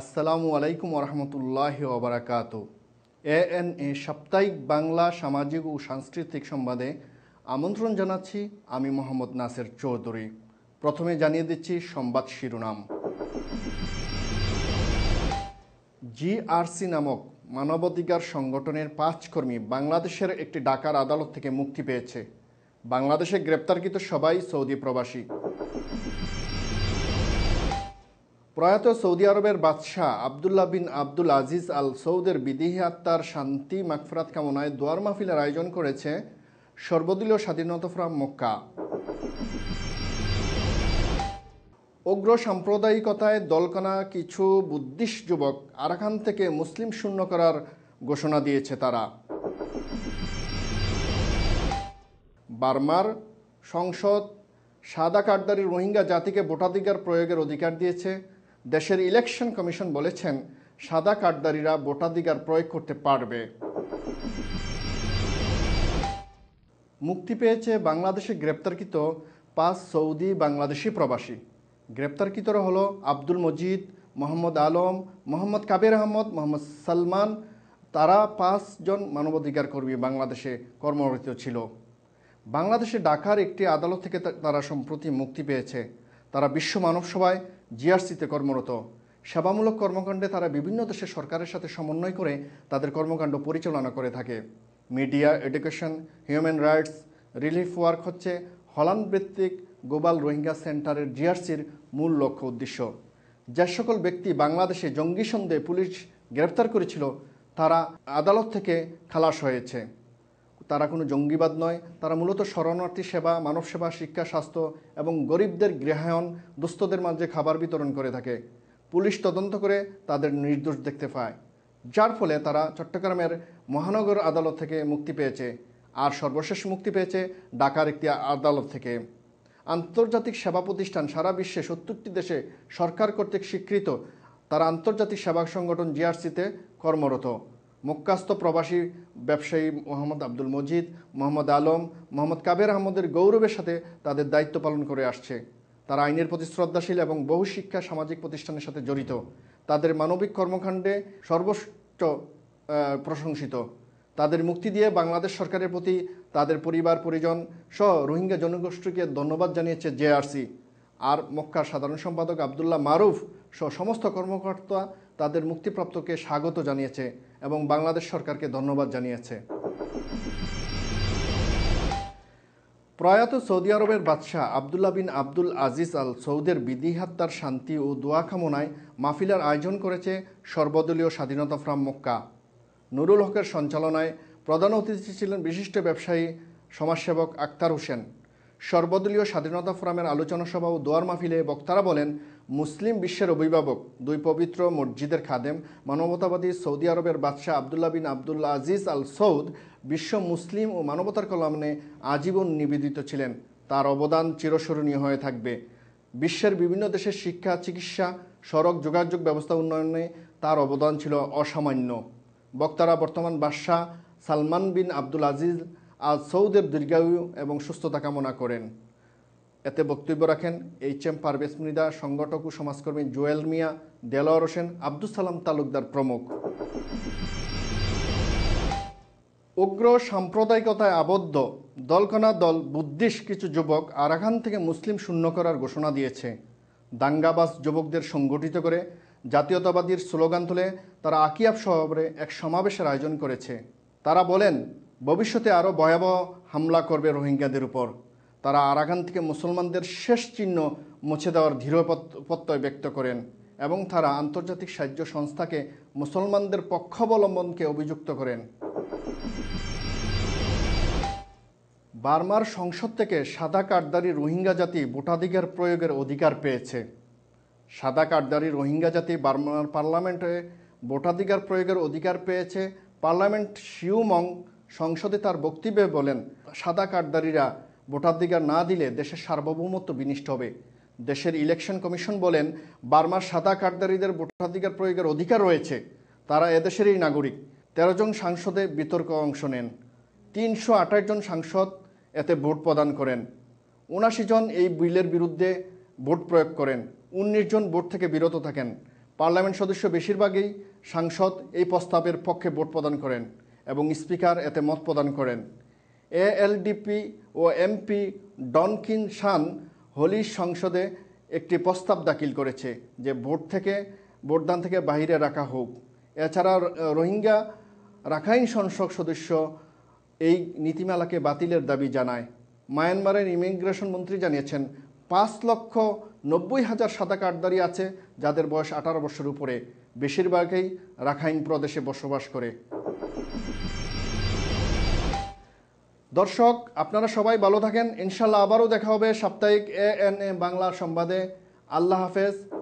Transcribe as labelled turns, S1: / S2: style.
S1: আসসালামু আলাইকুম রহমতুল্লাহ ওবরাকাত এ এন এ সাপ্তাহিক বাংলা সামাজিক ও সাংস্কৃতিক সংবাদে আমন্ত্রণ জানাচ্ছি আমি মোহাম্মদ নাসের চৌধুরী প্রথমে জানিয়ে দিচ্ছি সংবাদ শিরোনাম জিআরসি নামক মানবাধিকার সংগঠনের পাঁচ কর্মী বাংলাদেশের একটি ডাকার আদালত থেকে মুক্তি পেয়েছে বাংলাদেশে গ্রেপ্তারকৃত সবাই সৌদি প্রবাসী প্রয়াত সৌদি আরবের বাদশাহ আবদুল্লাহ বিন আব্দুল আজিজ আল সৌদের বিদেহী আত্মার শান্তি মাকফরাত কামনায় দোয়ার মাহফিলের আয়োজন করেছে সর্বদলীয় স্বাধীনতা ফ্রাম মক্কা উগ্র সাম্প্রদায়িকতায় দলকানা কিছু বুদ্ধিস্ট যুবক আরাকান থেকে মুসলিম শূন্য করার ঘোষণা দিয়েছে তারা বার্মার সংসদ সাদা কাঠদারি রোহিঙ্গা জাতিকে ভোটাধিকার প্রয়োগের অধিকার দিয়েছে দেশের ইলেকশন কমিশন বলেছেন সাদা কার্ডদারীরা ভোটাধিকার প্রয়োগ করতে পারবে মুক্তি পেয়েছে বাংলাদেশে গ্রেপ্তারকৃত পাঁচ সৌদি বাংলাদেশি প্রবাসী গ্রেপ্তারকৃতরা হলো আব্দুল মজিদ মোহাম্মদ আলম মোহাম্মদ কাবির আহমদ মোহাম্মদ সালমান তারা পাঁচজন মানবাধিকার কর্মী বাংলাদেশে কর্মরত ছিল বাংলাদেশে ডাকার একটি আদালত থেকে তারা সম্প্রতি মুক্তি পেয়েছে তারা বিশ্ব মানব সভায় জিআরসিতে কর্মরত সেবামূলক কর্মকাণ্ডে তারা বিভিন্ন দেশের সরকারের সাথে সমন্বয় করে তাদের কর্মকাণ্ড পরিচালনা করে থাকে media education human rights relief work হচ্ছে হল্যান্ড ভিত্তিক গোবাল রোহিঙ্গা সেন্টারের জিআরসির মূল লক্ষ্য উদ্দেশ্য যে সকল ব্যক্তি বাংলাদেশে জঙ্গি সন্দেহে পুলিশ গ্রেপ্তার করেছিল তারা আদালত থেকে খালাস হয়েছে তারা কোনো জঙ্গিবাদ নয় তারা মূলত শরণার্থী সেবা মানব সেবা শিক্ষা স্বাস্থ্য এবং গরিবদের গৃহায়ন দুস্থদের মাঝে খাবার বিতরণ করে থাকে পুলিশ তদন্ত করে তাদের নির্দোষ দেখতে পায় যার ফলে তারা চট্টগ্রামের মহানগর আদালত থেকে মুক্তি পেয়েছে আর সর্বশেষ মুক্তি পেয়েছে ঢাকার একটি আদালত থেকে আন্তর্জাতিক সেবা প্রতিষ্ঠান সারা বিশ্বে সত্তরটি দেশে সরকার কর্তৃক স্বীকৃত তারা আন্তর্জাতিক সেবা সংগঠন জিআরসিতে কর্মরত মুক্কাস্ত প্রবাসী ব্যবসায়ী মোহাম্মদ আব্দুল মজিদ মোহাম্মদ আলম মোহাম্মদ কাবের আহমদের গৌরবের সাথে তাদের দায়িত্ব পালন করে আসছে তারা আইনের প্রতি শ্রদ্ধাশীল এবং বহু শিক্ষা সামাজিক প্রতিষ্ঠানের সাথে জড়িত তাদের মানবিক কর্মকাণ্ডে সর্বোচ্চ প্রশংসিত তাদের মুক্তি দিয়ে বাংলাদেশ সরকারের প্রতি তাদের পরিবার পরিজন সহ রোহিঙ্গা জনগোষ্ঠীকে ধন্যবাদ জানিয়েছে জেআরসি আর মক্কার সাধারণ সম্পাদক আবদুল্লাহ মারুফ সহ সমস্ত কর্মকর্তা তাদের মুক্তিপ্রাপ্তকে স্বাগত জানিয়েছে এবং বাংলাদেশ সরকারকে ধন্যবাদ জানিয়েছে প্রয়াত সৌদি আরবের বাদশাহ আবদুল্লা বিন আব্দুল আজিজ আল সৌদের বিধি হাত্তার শান্তি ও দোয়া কামনায় মাহফিলার আয়োজন করেছে সর্বদলীয় স্বাধীনতা ফ্রাম মক্কা নুরুল হকের সঞ্চালনায় প্রধান অতিথি ছিলেন বিশিষ্ট ব্যবসায়ী সমাজসেবক আক্তার হোসেন সর্বদলীয় স্বাধীনতা ফোরামের আলোচনা সভা ও দোয়ার মাহফিলে বক্তারা বলেন মুসলিম বিশ্বের অভিভাবক দুই পবিত্র মসজিদের খাদেম মানবতাবাদী সৌদি আরবের বাদশাহ আবদুল্লা বিন আবদুল্লা আজিজ আল সৌদ বিশ্ব মুসলিম ও মানবতার কলামনে আজীবন নিবেদিত ছিলেন তার অবদান চিরস্মরণীয় হয়ে থাকবে বিশ্বের বিভিন্ন দেশের শিক্ষা চিকিৎসা সড়ক যোগাযোগ ব্যবস্থা উন্নয়নে তার অবদান ছিল অসামান্য বক্তারা বর্তমান বাদশাহ সালমান বিন আবদুল আজিজ আজ সৌদের দীর্ঘায়ু এবং সুস্থতা কামনা করেন এতে বক্তব্য রাখেন এইচ এম পারভেজ মৃদা সংগঠক ও সমাজকর্মী জোয়েল মিয়া দেলোয়ার হোসেন আব্দুল সালাম তালুকদার প্রমুখ উগ্র সাম্প্রদায়িকতায় আবদ্ধ দলকনা দল বুদ্ধিস্ট কিছু যুবক আরাখান থেকে মুসলিম শূন্য করার ঘোষণা দিয়েছে দাঙ্গাবাস যুবকদের সংগঠিত করে জাতীয়তাবাদীর স্লোগান তুলে তারা আকিয়াব শহরে এক সমাবেশের আয়োজন করেছে তারা বলেন ভবিষ্যতে আরও ভয়াবহ হামলা করবে রোহিঙ্গাদের উপর তারা আরাকান থেকে মুসলমানদের শেষ চিহ্ন মুছে দেওয়ার দৃঢ় প্রত্যয় ব্যক্ত করেন এবং তারা আন্তর্জাতিক সাহায্য সংস্থাকে মুসলমানদের পক্ষাবলম্বনকে অভিযুক্ত করেন বার্মার সংসদ থেকে সাদা কার্ডদারি রোহিঙ্গা জাতি ভোটাধিকার প্রয়োগের অধিকার পেয়েছে সাদা কার্ডদারি রোহিঙ্গা জাতি বার্মার পার্লামেন্টে ভোটাধিকার প্রয়োগের অধিকার পেয়েছে পার্লামেন্ট শিউমং সংসদে তার বক্তব্যে বলেন সাদা কার্ডদারীরা ভোটাধিকার না দিলে দেশের সার্বভৌমত্ব বিনিষ্ট হবে দেশের ইলেকশন কমিশন বলেন বার্মার সাদা কার্ডদারীদের ভোটাধিকার প্রয়োগের অধিকার রয়েছে তারা এদেশেরই নাগরিক তেরো জন সাংসদে বিতর্ক অংশ নেন তিনশো আঠাশ জন সাংসদ এতে ভোট প্রদান করেন উনাশি জন এই বিলের বিরুদ্ধে ভোট প্রয়োগ করেন উনিশ জন ভোট থেকে বিরত থাকেন পার্লামেন্ট সদস্য বেশিরভাগই সাংসদ এই প্রস্তাবের পক্ষে ভোট প্রদান করেন এবং স্পিকার এতে মত প্রদান করেন এএলডিপি ও এমপি ডনকিন শান হোলি সংসদে একটি প্রস্তাব দাখিল করেছে যে ভোট থেকে ভোটদান থেকে বাহিরে রাখা হোক এছাড়া রোহিঙ্গা রাখাইন সংসদ সদস্য এই নীতিমালাকে বাতিলের দাবি জানায় মায়ানমারের ইমিগ্রেশন মন্ত্রী জানিয়েছেন পাঁচ লক্ষ নব্বই হাজার সাদা কার্ডদারি আছে যাদের বয়স আঠারো বছর উপরে বেশিরভাগই রাখাইন প্রদেশে বসবাস করে দর্শক আপনারা সবাই ভালো থাকেন ইনশাল্লাহ আবারও দেখা হবে সাপ্তাহিক এ এন এ বাংলা সংবাদে আল্লাহ হাফেজ